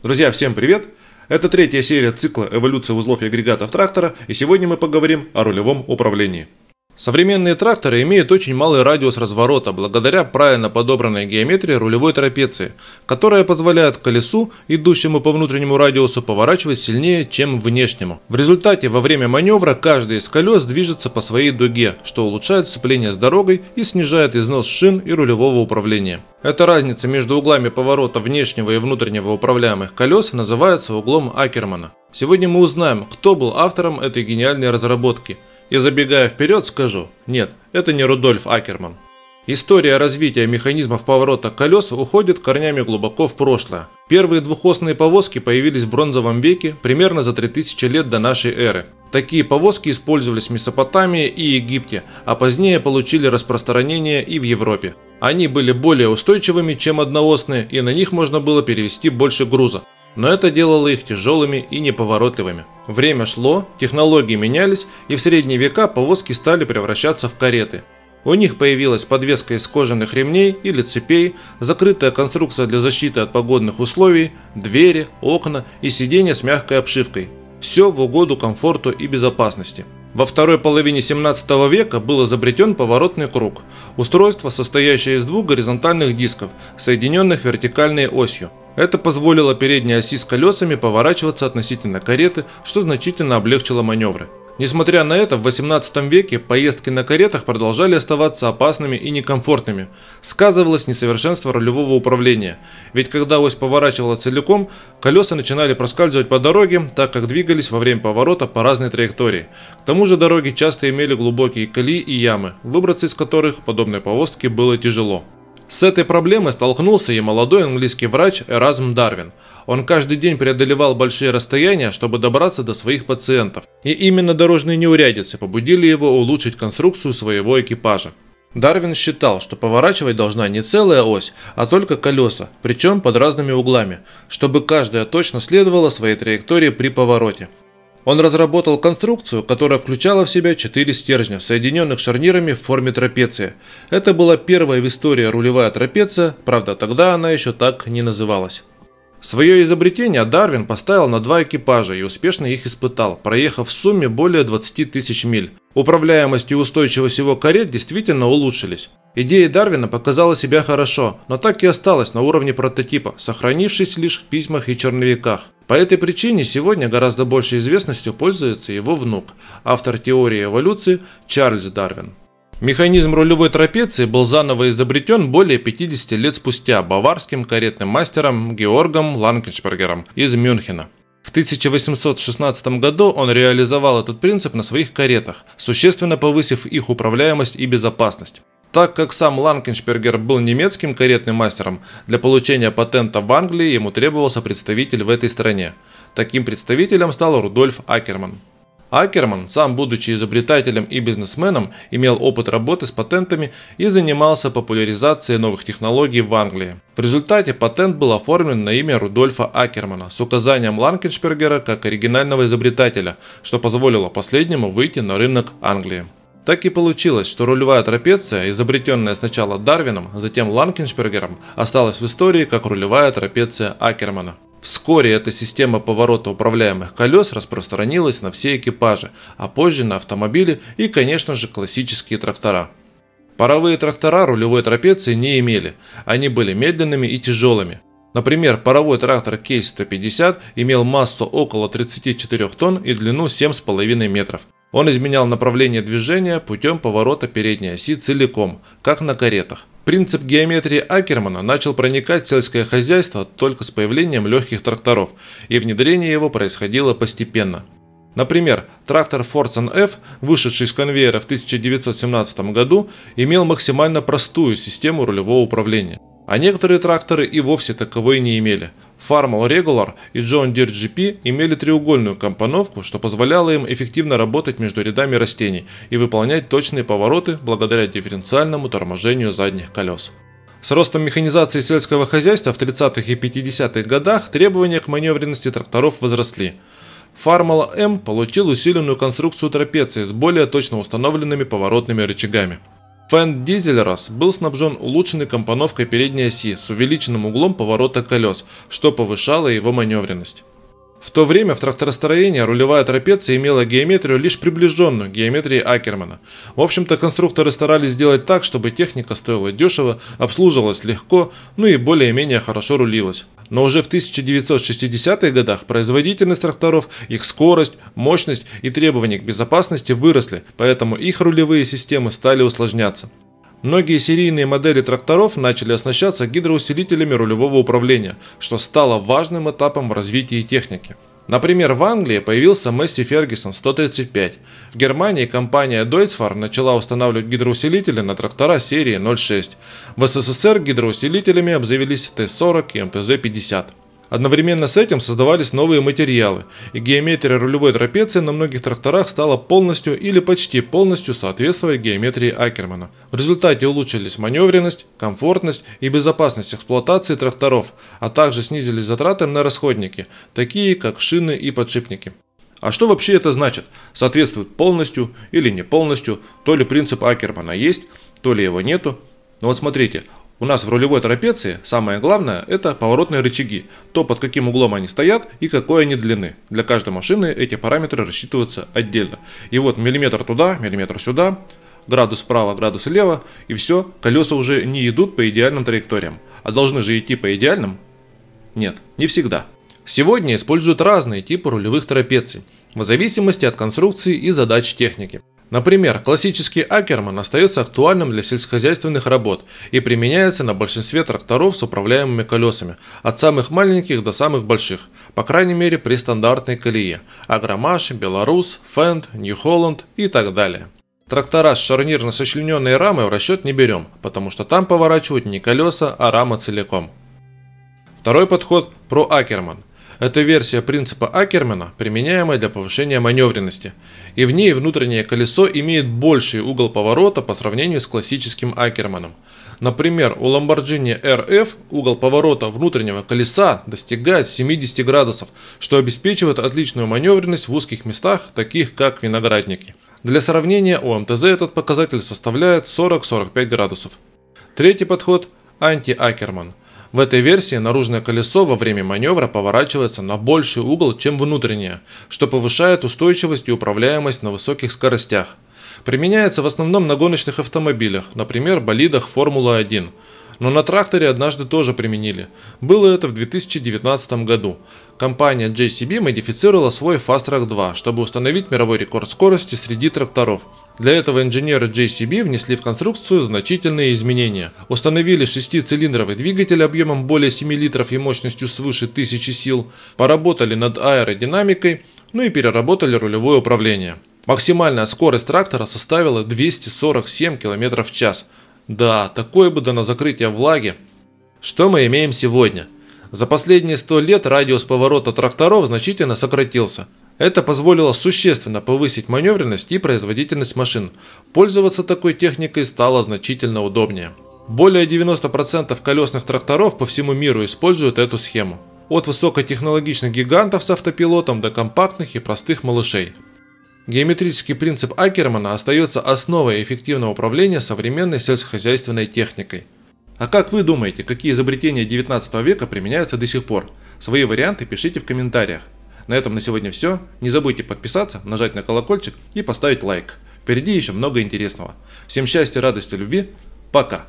Друзья, всем привет! Это третья серия цикла «Эволюция узлов и агрегатов трактора» и сегодня мы поговорим о рулевом управлении. Современные тракторы имеют очень малый радиус разворота благодаря правильно подобранной геометрии рулевой трапеции, которая позволяет колесу, идущему по внутреннему радиусу, поворачивать сильнее, чем внешнему. В результате во время маневра каждый из колес движется по своей дуге, что улучшает сцепление с дорогой и снижает износ шин и рулевого управления. Эта разница между углами поворота внешнего и внутреннего управляемых колес называется углом Акермана. Сегодня мы узнаем, кто был автором этой гениальной разработки – и забегая вперед, скажу, нет, это не Рудольф Акерман. История развития механизмов поворота колес уходит корнями глубоко в прошлое. Первые двухосные повозки появились в бронзовом веке примерно за 3000 лет до нашей эры. Такие повозки использовались в Месопотамии и Египте, а позднее получили распространение и в Европе. Они были более устойчивыми, чем одноосные, и на них можно было перевести больше груза но это делало их тяжелыми и неповоротливыми. Время шло, технологии менялись, и в средние века повозки стали превращаться в кареты. У них появилась подвеска из кожаных ремней или цепей, закрытая конструкция для защиты от погодных условий, двери, окна и сиденья с мягкой обшивкой. Все в угоду комфорту и безопасности. Во второй половине 17 века был изобретен поворотный круг – устройство, состоящее из двух горизонтальных дисков, соединенных вертикальной осью. Это позволило передней оси с колесами поворачиваться относительно кареты, что значительно облегчило маневры. Несмотря на это, в 18 веке поездки на каретах продолжали оставаться опасными и некомфортными. Сказывалось несовершенство рулевого управления, ведь когда ось поворачивала целиком, колеса начинали проскальзывать по дороге, так как двигались во время поворота по разной траектории. К тому же дороги часто имели глубокие колеи и ямы, выбраться из которых подобной повозке было тяжело. С этой проблемой столкнулся и молодой английский врач Эразм Дарвин. Он каждый день преодолевал большие расстояния, чтобы добраться до своих пациентов. И именно дорожные неурядицы побудили его улучшить конструкцию своего экипажа. Дарвин считал, что поворачивать должна не целая ось, а только колеса, причем под разными углами, чтобы каждая точно следовала своей траектории при повороте. Он разработал конструкцию, которая включала в себя четыре стержня, соединенных шарнирами в форме трапеции. Это была первая в истории рулевая трапеция, правда тогда она еще так не называлась. Свое изобретение Дарвин поставил на два экипажа и успешно их испытал, проехав в сумме более 20 тысяч миль. Управляемость и устойчивость его карет действительно улучшились. Идея Дарвина показала себя хорошо, но так и осталась на уровне прототипа, сохранившись лишь в письмах и черновиках. По этой причине сегодня гораздо большей известностью пользуется его внук, автор теории эволюции Чарльз Дарвин. Механизм рулевой трапеции был заново изобретен более 50 лет спустя баварским каретным мастером Георгом Ланкеншпергером из Мюнхена. В 1816 году он реализовал этот принцип на своих каретах, существенно повысив их управляемость и безопасность. Так как сам Ланкеншпергер был немецким каретным мастером, для получения патента в Англии ему требовался представитель в этой стране. Таким представителем стал Рудольф Акерман. Акерман, сам будучи изобретателем и бизнесменом, имел опыт работы с патентами и занимался популяризацией новых технологий в Англии. В результате патент был оформлен на имя Рудольфа Акермана с указанием Ланкеншпергера как оригинального изобретателя, что позволило последнему выйти на рынок Англии. Так и получилось, что рулевая трапеция, изобретенная сначала Дарвином, затем Ланкеншпергером, осталась в истории как рулевая трапеция Акермана. Вскоре эта система поворота управляемых колес распространилась на все экипажи, а позже на автомобили и, конечно же, классические трактора. Паровые трактора рулевой трапеции не имели, они были медленными и тяжелыми. Например, паровой трактор Кейс 150 имел массу около 34 тонн и длину 7,5 метров – он изменял направление движения путем поворота передней оси целиком, как на каретах. Принцип геометрии Акермана начал проникать в сельское хозяйство только с появлением легких тракторов, и внедрение его происходило постепенно. Например, трактор Fortson F, вышедший с конвейера в 1917 году, имел максимально простую систему рулевого управления а некоторые тракторы и вовсе таковой не имели. Farmal Regular и John Deere GP имели треугольную компоновку, что позволяло им эффективно работать между рядами растений и выполнять точные повороты благодаря дифференциальному торможению задних колес. С ростом механизации сельского хозяйства в 30-х и 50-х годах требования к маневренности тракторов возросли. Farmal M получил усиленную конструкцию трапеции с более точно установленными поворотными рычагами. Фэн Дизельрас был снабжен улучшенной компоновкой передней оси с увеличенным углом поворота колес, что повышало его маневренность. В то время в тракторостроении рулевая трапеция имела геометрию лишь приближенную к геометрии Акермана. В общем-то, конструкторы старались сделать так, чтобы техника стоила дешево, обслуживалась легко, ну и более-менее хорошо рулилась. Но уже в 1960-х годах производительность тракторов, их скорость, мощность и требования к безопасности выросли, поэтому их рулевые системы стали усложняться. Многие серийные модели тракторов начали оснащаться гидроусилителями рулевого управления, что стало важным этапом в развитии техники. Например, в Англии появился Месси Фергюсон 135. В Германии компания Deutzfahr начала устанавливать гидроусилители на трактора серии 06. В СССР гидроусилителями обзавелись Т-40 и МТЗ-50. Одновременно с этим создавались новые материалы, и геометрия рулевой трапеции на многих тракторах стала полностью или почти полностью соответствовать геометрии Акермана. В результате улучшились маневренность, комфортность и безопасность эксплуатации тракторов, а также снизились затраты на расходники, такие как шины и подшипники. А что вообще это значит? Соответствует полностью или не полностью, то ли принцип Акермана есть, то ли его нету. Но ну вот смотрите, у нас в рулевой трапеции самое главное – это поворотные рычаги, то под каким углом они стоят и какой они длины. Для каждой машины эти параметры рассчитываются отдельно. И вот миллиметр туда, миллиметр сюда, градус справа, градус слева и все, колеса уже не идут по идеальным траекториям. А должны же идти по идеальным? Нет, не всегда. Сегодня используют разные типы рулевых трапеций, в зависимости от конструкции и задач техники. Например, классический Акерман остается актуальным для сельскохозяйственных работ и применяется на большинстве тракторов с управляемыми колесами, от самых маленьких до самых больших, по крайней мере при стандартной колее – Агромаш, Беларус, Фенд, Нью-Холланд и так далее. Трактора с шарнирно-сочлененной рамой в расчет не берем, потому что там поворачивают не колеса, а рама целиком. Второй подход – про Акерман. Это версия принципа Акермана, применяемая для повышения маневренности. И в ней внутреннее колесо имеет больший угол поворота по сравнению с классическим Акерманом. Например, у Lamborghini RF угол поворота внутреннего колеса достигает 70 градусов, что обеспечивает отличную маневренность в узких местах, таких как виноградники. Для сравнения, у МТЗ этот показатель составляет 40-45 градусов. Третий подход – анти-Акерман – в этой версии наружное колесо во время маневра поворачивается на больший угол, чем внутреннее, что повышает устойчивость и управляемость на высоких скоростях. Применяется в основном на гоночных автомобилях, например, болидах Формулы-1. Но на тракторе однажды тоже применили. Было это в 2019 году. Компания JCB модифицировала свой Fast Track 2, чтобы установить мировой рекорд скорости среди тракторов – для этого инженеры JCB внесли в конструкцию значительные изменения. Установили шестицилиндровый двигатель объемом более 7 литров и мощностью свыше 1000 сил, поработали над аэродинамикой, ну и переработали рулевое управление. Максимальная скорость трактора составила 247 км в час. Да, такое бы до на закрытие влаги. Что мы имеем сегодня? За последние 100 лет радиус поворота тракторов значительно сократился – это позволило существенно повысить маневренность и производительность машин. Пользоваться такой техникой стало значительно удобнее. Более 90% колесных тракторов по всему миру используют эту схему. От высокотехнологичных гигантов с автопилотом до компактных и простых малышей. Геометрический принцип Акермана остается основой эффективного управления современной сельскохозяйственной техникой. А как вы думаете, какие изобретения 19 века применяются до сих пор? Свои варианты пишите в комментариях. На этом на сегодня все. Не забудьте подписаться, нажать на колокольчик и поставить лайк. Впереди еще много интересного. Всем счастья, радости, любви. Пока!